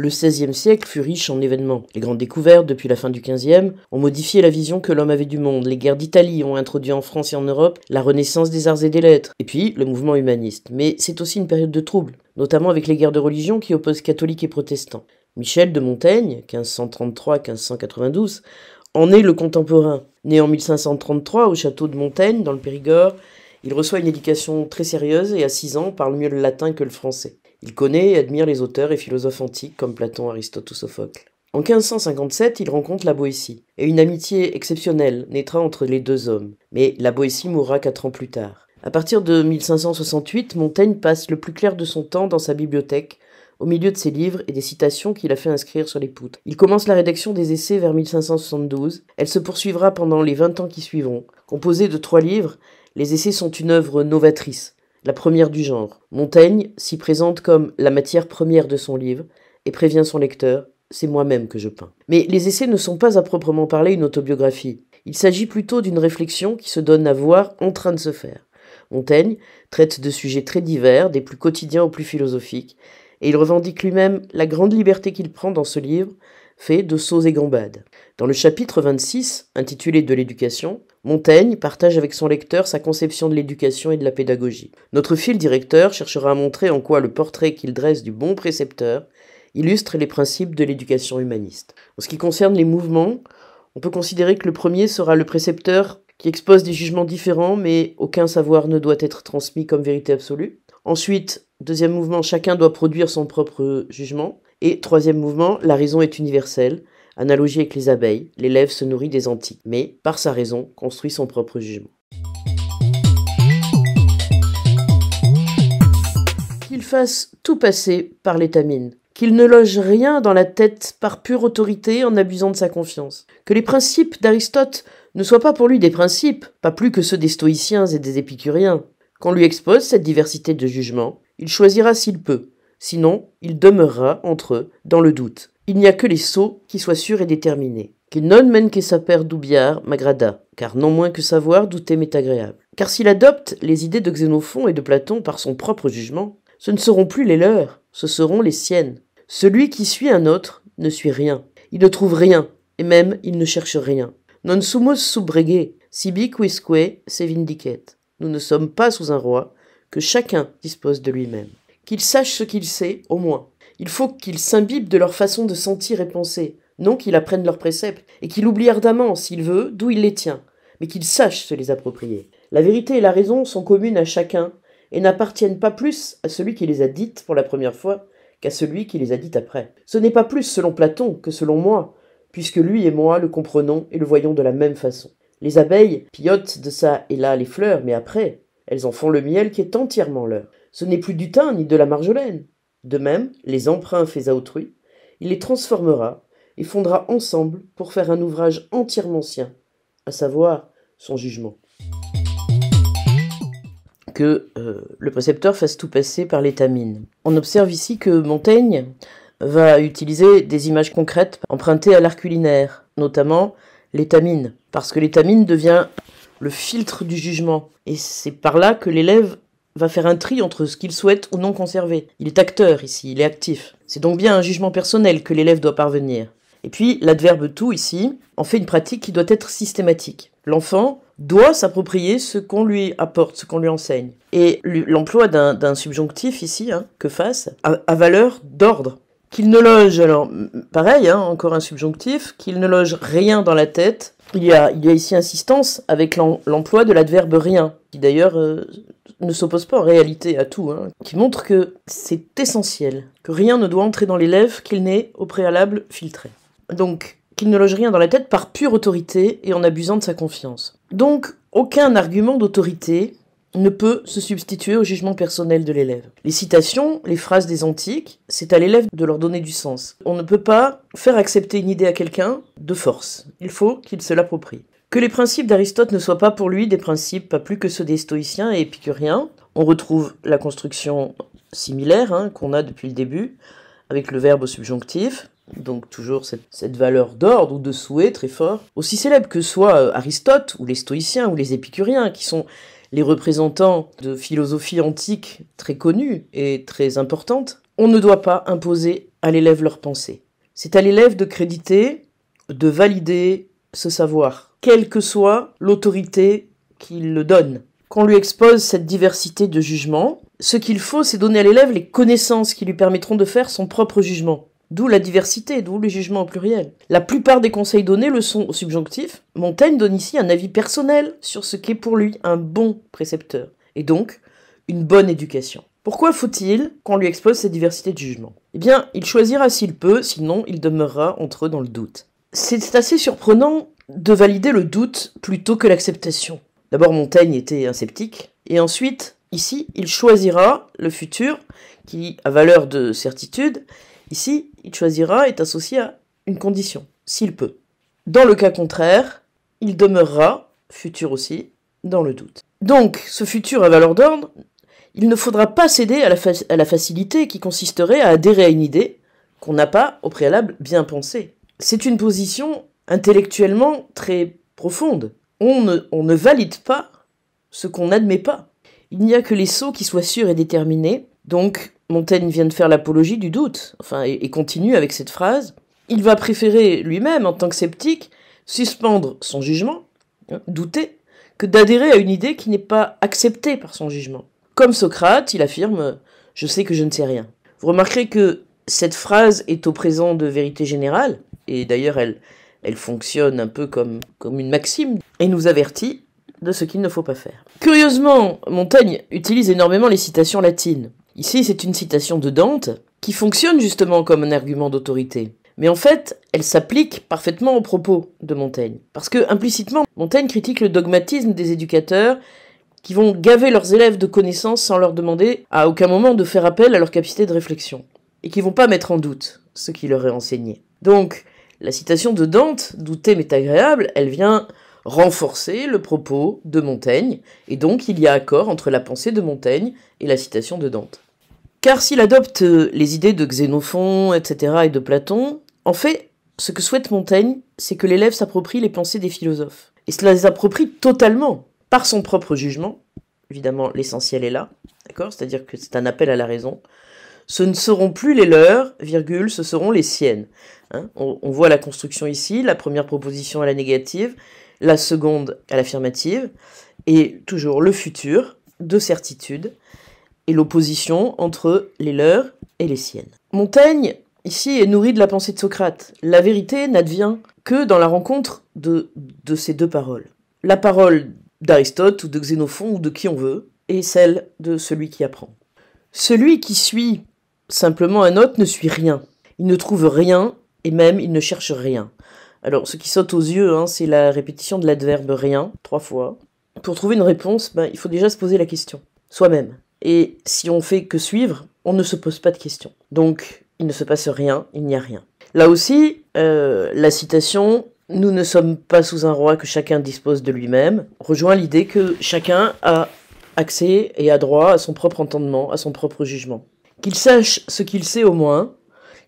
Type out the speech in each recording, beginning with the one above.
le XVIe siècle fut riche en événements. Les grandes découvertes, depuis la fin du XVe, ont modifié la vision que l'homme avait du monde. Les guerres d'Italie ont introduit en France et en Europe la renaissance des arts et des lettres. Et puis, le mouvement humaniste. Mais c'est aussi une période de troubles, notamment avec les guerres de religion qui opposent catholiques et protestants. Michel de Montaigne, 1533-1592, en est le contemporain. Né en 1533 au château de Montaigne, dans le Périgord, il reçoit une éducation très sérieuse et à 6 ans parle mieux le latin que le français. Il connaît et admire les auteurs et philosophes antiques comme Platon, Aristote ou Sophocle. En 1557, il rencontre la Boétie, et une amitié exceptionnelle naîtra entre les deux hommes. Mais la Boétie mourra quatre ans plus tard. À partir de 1568, Montaigne passe le plus clair de son temps dans sa bibliothèque, au milieu de ses livres et des citations qu'il a fait inscrire sur les poutres. Il commence la rédaction des essais vers 1572. Elle se poursuivra pendant les 20 ans qui suivront. Composée de trois livres, les essais sont une œuvre novatrice la première du genre. Montaigne s'y présente comme la matière première de son livre et prévient son lecteur c'est moi-même que je peins. Mais les essais ne sont pas à proprement parler une autobiographie. Il s'agit plutôt d'une réflexion qui se donne à voir en train de se faire. Montaigne traite de sujets très divers, des plus quotidiens aux plus philosophiques, et il revendique lui-même la grande liberté qu'il prend dans ce livre, fait de sauts et gambades. Dans le chapitre 26, intitulé De l'éducation, Montaigne partage avec son lecteur sa conception de l'éducation et de la pédagogie. Notre fil directeur cherchera à montrer en quoi le portrait qu'il dresse du bon précepteur illustre les principes de l'éducation humaniste. En ce qui concerne les mouvements, on peut considérer que le premier sera le précepteur qui expose des jugements différents, mais aucun savoir ne doit être transmis comme vérité absolue. Ensuite, deuxième mouvement, chacun doit produire son propre jugement. Et troisième mouvement, la raison est universelle. Analogie avec les abeilles, l'élève se nourrit des antiques, mais, par sa raison, construit son propre jugement. Qu'il fasse tout passer par l'étamine, qu'il ne loge rien dans la tête par pure autorité en abusant de sa confiance, que les principes d'Aristote ne soient pas pour lui des principes, pas plus que ceux des stoïciens et des épicuriens. Qu'on lui expose cette diversité de jugements, il choisira s'il peut, sinon il demeurera entre eux dans le doute. Il n'y a que les sots qui soient sûrs et déterminés. Que non men que saper m'agrada, car non moins que savoir douter m'est agréable. Car s'il adopte les idées de Xénophon et de Platon par son propre jugement, ce ne seront plus les leurs, ce seront les siennes. Celui qui suit un autre ne suit rien, il ne trouve rien, et même il ne cherche rien. Non sumus subrege, sibi quisque se vindicet. Nous ne sommes pas sous un roi, que chacun dispose de lui-même qu'il sache ce qu'il sait, au moins. Il faut qu'ils s'imbibe de leur façon de sentir et penser, non qu'il apprenne leurs préceptes, et qu'il oublie ardemment, s'il veut, d'où il les tient, mais qu'ils sachent se les approprier. La vérité et la raison sont communes à chacun, et n'appartiennent pas plus à celui qui les a dites pour la première fois qu'à celui qui les a dites après. Ce n'est pas plus selon Platon que selon moi, puisque lui et moi le comprenons et le voyons de la même façon. Les abeilles pillotent de ça et là les fleurs, mais après, elles en font le miel qui est entièrement leur. Ce n'est plus du thym ni de la marjolaine. De même, les emprunts faits à autrui, il les transformera et fondera ensemble pour faire un ouvrage entièrement sien, à savoir son jugement. Que euh, le précepteur fasse tout passer par l'étamine. On observe ici que Montaigne va utiliser des images concrètes empruntées à l'art culinaire, notamment l'étamine, parce que l'étamine devient le filtre du jugement, et c'est par là que l'élève va faire un tri entre ce qu'il souhaite ou non conserver. Il est acteur ici, il est actif. C'est donc bien un jugement personnel que l'élève doit parvenir. Et puis l'adverbe tout ici en fait une pratique qui doit être systématique. L'enfant doit s'approprier ce qu'on lui apporte, ce qu'on lui enseigne. Et l'emploi d'un subjonctif ici, hein, que fasse, a, valeur d'ordre. Qu'il ne loge, alors pareil, hein, encore un subjonctif, qu'il ne loge rien dans la tête, il y, a, ici insistance avec l'emploi de l'adverbe rien, qui d'ailleurs euh, ne s'oppose pas en réalité à tout, hein, qui montre que c'est essentiel, que rien ne doit entrer dans l'élève qu'il n'ait au préalable filtré. Donc, qu'il ne loge rien dans la tête par pure autorité et en abusant de sa confiance. Donc, aucun argument d'autorité ne peut se substituer au jugement personnel de l'élève. Les citations, les phrases des antiques, c'est à l'élève de leur donner du sens. On ne peut pas faire accepter une idée à quelqu'un de force. Il faut qu'il se l'approprie. Que les principes d'Aristote ne soient pas pour lui des principes pas plus que ceux des stoïciens et épicuriens, on retrouve la construction similaire hein, qu'on a depuis le début, avec le verbe subjonctif, donc toujours cette, cette valeur d'ordre ou de souhait très fort. Aussi célèbre que soit euh, Aristote ou les stoïciens ou les épicuriens, qui sont les représentants de philosophies antiques très connues et très importantes, on ne doit pas imposer à l'élève leur pensée. C'est à l'élève de créditer, de valider ce savoir, quelle que soit l'autorité qu'il le donne. Qu'on lui expose cette diversité de jugements, ce qu'il faut, c'est donner à l'élève les connaissances qui lui permettront de faire son propre jugement. D'où la diversité, d'où le jugement au pluriel. La plupart des conseils donnés le sont au subjonctif. Montaigne donne ici un avis personnel sur ce qu'est pour lui un bon précepteur, et donc une bonne éducation. Pourquoi faut-il qu'on lui expose cette diversité de jugement Eh bien, il choisira s'il peut, sinon il demeurera entre eux dans le doute. C'est assez surprenant de valider le doute plutôt que l'acceptation. D'abord, Montaigne était un sceptique, et ensuite, ici, il choisira le futur, qui a valeur de certitude, Ici, il choisira et associé à une condition, s'il peut. Dans le cas contraire, il demeurera, futur aussi, dans le doute. Donc, ce futur à valeur d'ordre, il ne faudra pas céder à la, facilité qui consisterait à adhérer à une idée qu'on n'a pas, au préalable, bien pensée. C'est une position intellectuellement très profonde. On ne, on ne valide pas ce qu'on n'admet pas. Il n'y a que les sots qui soient sûrs et déterminés, donc, Montaigne vient de faire l'apologie du doute, enfin, et, continue avec cette phrase. Il va préférer lui-même, en tant que sceptique, suspendre son jugement, hein, douter, que d'adhérer à une idée qui n'est pas acceptée par son jugement. Comme Socrate, il affirme Je sais que je ne sais rien. Vous remarquerez que cette phrase est au présent de vérité générale, et d'ailleurs elle, elle fonctionne un peu comme une maxime, et nous avertit de ce qu'il ne faut pas faire. Curieusement, Montaigne utilise énormément les citations latines. Ici, c'est une citation de Dante qui fonctionne justement comme un argument d'autorité. Mais en fait, elle s'applique parfaitement aux propos de Montaigne. Parce que, implicitement, Montaigne critique le dogmatisme des éducateurs qui vont gaver leurs élèves de connaissances sans leur demander à aucun moment de faire appel à leur capacité de réflexion. Et qui vont pas mettre en doute ce qui leur est enseigné. Donc, la citation de Dante, doutée mais agréable, elle vient renforcer le propos de Montaigne, et donc il y a accord entre la pensée de Montaigne et la citation de Dante. Car s'il adopte euh, les idées de Xénophon, etc., et de Platon, en fait, ce que souhaite Montaigne, c'est que l'élève s'approprie les pensées des philosophes. Et cela les approprie totalement, par son propre jugement. Évidemment, l'essentiel est là, d'accord C'est-à-dire que c'est un appel à la raison. Ce ne seront plus les leurs, virgule, ce seront les siennes. Hein. on voit la construction ici, la première proposition à la négative, la seconde à l'affirmative, et toujours le futur, de certitude et l'opposition entre les leurs et les siennes. Montaigne, ici, est nourri de la pensée de Socrate. La vérité n'advient que dans la rencontre de, ces deux paroles. La parole d'Aristote ou de Xénophon ou de qui on veut, et celle de celui qui apprend. Celui qui suit simplement un autre ne suit rien. Il ne trouve rien et même il ne cherche rien. Alors, ce qui saute aux yeux, hein, c'est la répétition de l'adverbe rien, trois fois. Pour trouver une réponse, ben, il faut déjà se poser la question, soi-même. Et si on fait que suivre, on ne se pose pas de questions. Donc, il ne se passe rien, il n'y a rien. Là aussi, euh, la citation Nous ne sommes pas sous un roi que chacun dispose de lui-même rejoint l'idée que chacun a accès et a droit à son propre entendement, à son propre jugement. Qu'il sache ce qu'il sait au moins,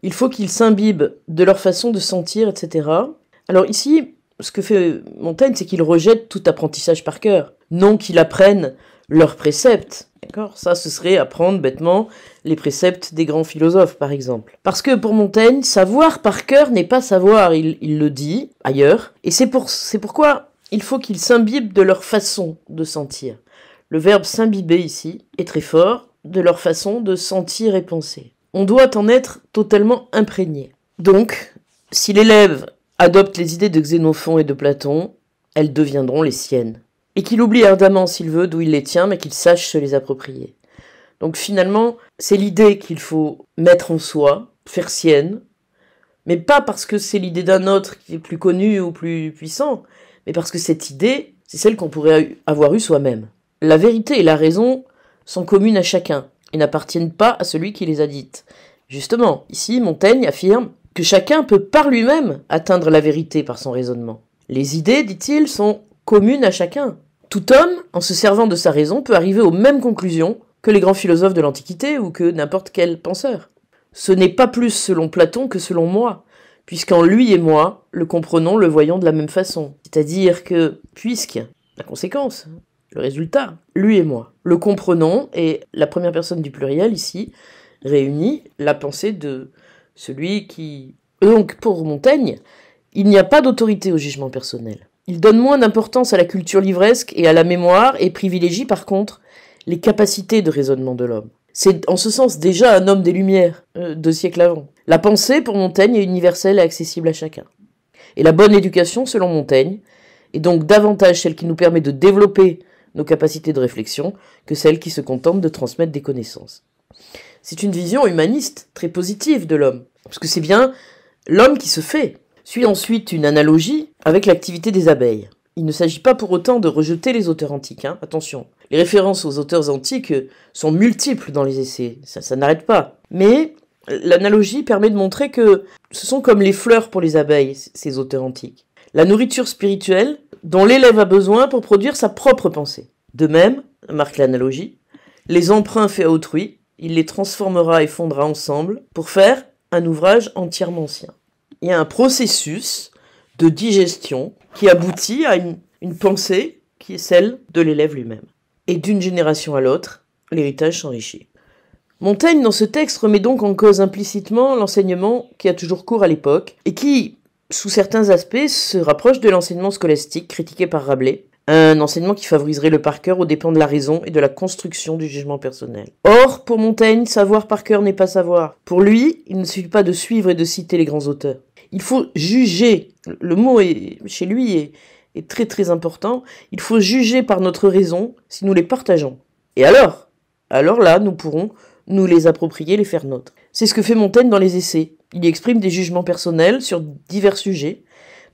il faut qu'il s'imbibe de leur façon de sentir, etc. Alors ici, ce que fait Montaigne, c'est qu'il rejette tout apprentissage par cœur. Non qu'il apprenne leurs préceptes, D'accord Ça, ce serait apprendre bêtement les préceptes des grands philosophes, par exemple. Parce que pour Montaigne, savoir par cœur n'est pas savoir, il, le dit ailleurs, et c'est pourquoi il faut qu'ils s'imbibent de leur façon de sentir. Le verbe s'imbiber ici est très fort, de leur façon de sentir et penser. On doit en être totalement imprégné. Donc, si l'élève adopte les idées de Xénophon et de Platon, elles deviendront les siennes et qu'il oublie ardemment s'il veut d'où il les tient, mais qu'il sache se les approprier. Donc finalement, c'est l'idée qu'il faut mettre en soi, faire sienne, mais pas parce que c'est l'idée d'un autre qui est plus connu ou plus puissant, mais parce que cette idée, c'est celle qu'on pourrait avoir eue soi-même. La vérité et la raison sont communes à chacun et n'appartiennent pas à celui qui les a dites. Justement, ici, Montaigne affirme que chacun peut par lui-même atteindre la vérité par son raisonnement. Les idées, dit-il, sont communes à chacun, tout homme, en se servant de sa raison, peut arriver aux mêmes conclusions que les grands philosophes de l'Antiquité ou que n'importe quel penseur. Ce n'est pas plus selon Platon que selon moi, puisqu'en lui et moi, le comprenons, le voyons de la même façon. C'est-à-dire que, puisque, la conséquence, le résultat, lui et moi, le comprenons, et la première personne du pluriel ici réunit la pensée de celui qui... Donc pour Montaigne, il n'y a pas d'autorité au jugement personnel. Il donne moins d'importance à la culture livresque et à la mémoire et privilégie par contre les capacités de raisonnement de l'homme. C'est en ce sens déjà un homme des Lumières, euh, deux siècles avant. La pensée, pour Montaigne, est universelle et accessible à chacun. Et la bonne éducation, selon Montaigne, est donc davantage celle qui nous permet de développer nos capacités de réflexion que celle qui se contente de transmettre des connaissances. C'est une vision humaniste, très positive de l'homme, parce que c'est bien l'homme qui se fait. Suit ensuite une analogie avec l'activité des abeilles. Il ne s'agit pas pour autant de rejeter les auteurs antiques, hein. attention. Les références aux auteurs antiques sont multiples dans les essais, ça, n'arrête pas. Mais l'analogie permet de montrer que ce sont comme les fleurs pour les abeilles, ces auteurs antiques. La nourriture spirituelle dont l'élève a besoin pour produire sa propre pensée. De même, marque l'analogie, les emprunts faits à autrui, il les transformera et fondra ensemble pour faire un ouvrage entièrement sien. Il y a un processus de digestion qui aboutit à une, pensée qui est celle de l'élève lui-même. Et d'une génération à l'autre, l'héritage s'enrichit. Montaigne, dans ce texte, remet donc en cause implicitement l'enseignement qui a toujours cours à l'époque et qui, sous certains aspects, se rapproche de l'enseignement scolastique critiqué par Rabelais, un enseignement qui favoriserait le par cœur au dépens de la raison et de la construction du jugement personnel. Or, pour Montaigne, savoir par cœur n'est pas savoir. Pour lui, il ne suffit pas de suivre et de citer les grands auteurs. Il faut juger, le mot chez lui est, très très important, il faut juger par notre raison si nous les partageons. Et alors Alors là, nous pourrons nous les approprier, les faire nôtres. C'est ce que fait Montaigne dans les essais. Il y exprime des jugements personnels sur divers sujets,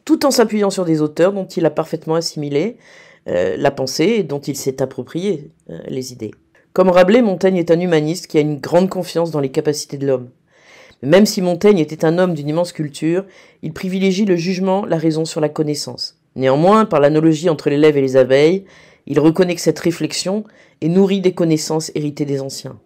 tout en s'appuyant sur des auteurs dont il a parfaitement assimilé euh, la pensée et dont il s'est approprié euh, les idées. Comme Rabelais, Montaigne est un humaniste qui a une grande confiance dans les capacités de l'homme. Même si Montaigne était un homme d'une immense culture, il privilégie le jugement, la raison sur la connaissance. Néanmoins, par l'analogie entre l'élève et les abeilles, il reconnaît que cette réflexion est nourrie des connaissances héritées des anciens.